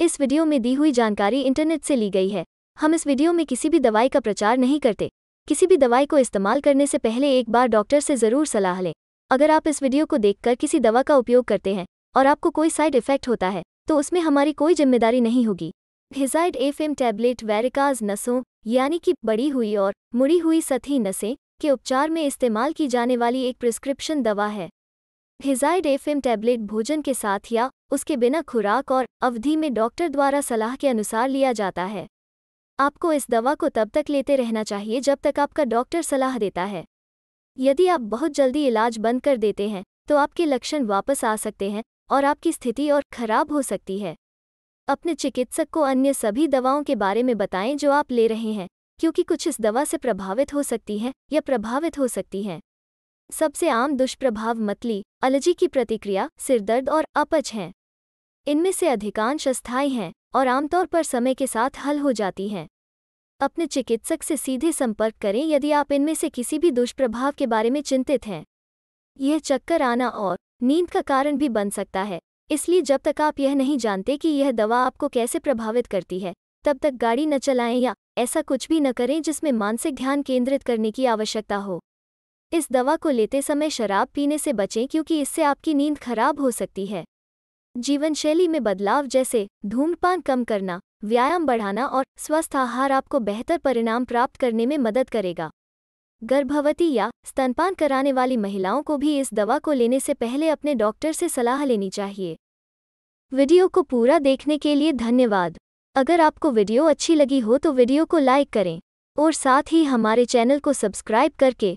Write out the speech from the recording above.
इस वीडियो में दी हुई जानकारी इंटरनेट से ली गई है हम इस वीडियो में किसी भी दवाई का प्रचार नहीं करते किसी भी दवाई को इस्तेमाल करने से पहले एक बार डॉक्टर से ज़रूर सलाह लें अगर आप इस वीडियो को देखकर किसी दवा का उपयोग करते हैं और आपको कोई साइड इफेक्ट होता है तो उसमें हमारी कोई जिम्मेदारी नहीं होगी हिजाइड एफ एम टैबलेट वेरिकाज नसों यानी कि बड़ी हुई और मुड़ी हुई सतही नसें के उपचार में इस्तेमाल की जाने वाली एक प्रिस्क्रिप्शन दवा है हिजाइड एफएम टैबलेट भोजन के साथ या उसके बिना खुराक और अवधि में डॉक्टर द्वारा सलाह के अनुसार लिया जाता है आपको इस दवा को तब तक लेते रहना चाहिए जब तक आपका डॉक्टर सलाह देता है यदि आप बहुत जल्दी इलाज बंद कर देते हैं तो आपके लक्षण वापस आ सकते हैं और आपकी स्थिति और खराब हो सकती है अपने चिकित्सक को अन्य सभी दवाओं के बारे में बताएं जो आप ले रहे हैं क्योंकि कुछ इस दवा से प्रभावित हो सकती हैं या प्रभावित हो सकती हैं सबसे आम दुष्प्रभाव मतली अलर्जी की प्रतिक्रिया सिरदर्द और अपच हैं इनमें से अधिकांश अस्थायी हैं और आमतौर पर समय के साथ हल हो जाती हैं अपने चिकित्सक से सीधे संपर्क करें यदि आप इनमें से किसी भी दुष्प्रभाव के बारे में चिंतित हैं यह चक्कर आना और नींद का कारण भी बन सकता है इसलिए जब तक आप यह नहीं जानते कि यह दवा आपको कैसे प्रभावित करती है तब तक गाड़ी न चलाएं या ऐसा कुछ भी न करें जिसमें मानसिक ध्यान केंद्रित करने की आवश्यकता हो इस दवा को लेते समय शराब पीने से बचें क्योंकि इससे आपकी नींद खराब हो सकती है जीवनशैली में बदलाव जैसे धूम्रपान कम करना व्यायाम बढ़ाना और स्वस्थ आहार आपको बेहतर परिणाम प्राप्त करने में मदद करेगा गर्भवती या स्तनपान कराने वाली महिलाओं को भी इस दवा को लेने से पहले अपने डॉक्टर से सलाह लेनी चाहिए वीडियो को पूरा देखने के लिए धन्यवाद अगर आपको वीडियो अच्छी लगी हो तो वीडियो को लाइक करें और साथ ही हमारे चैनल को सब्सक्राइब करके